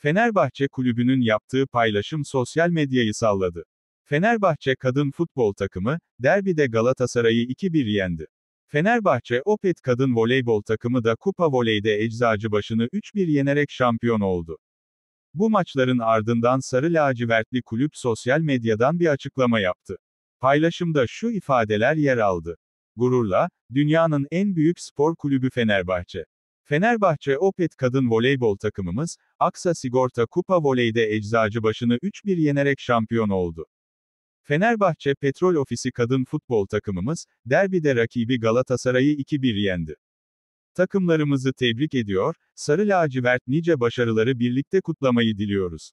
Fenerbahçe kulübünün yaptığı paylaşım sosyal medyayı salladı. Fenerbahçe kadın futbol takımı, derbide Galatasaray'ı 2-1 yendi. Fenerbahçe Opet kadın voleybol takımı da Kupa Voley'de Eczacıbaşı'nı 3-1 yenerek şampiyon oldu. Bu maçların ardından Sarı Lacivertli kulüp sosyal medyadan bir açıklama yaptı. Paylaşımda şu ifadeler yer aldı. Gururla, dünyanın en büyük spor kulübü Fenerbahçe. Fenerbahçe Opet kadın voleybol takımımız, Aksa Sigorta Kupa Voley'de eczacı başını 3-1 yenerek şampiyon oldu. Fenerbahçe Petrol Ofisi kadın futbol takımımız, derbide rakibi Galatasaray'ı 2-1 yendi. Takımlarımızı tebrik ediyor, Sarı Lacivert nice başarıları birlikte kutlamayı diliyoruz.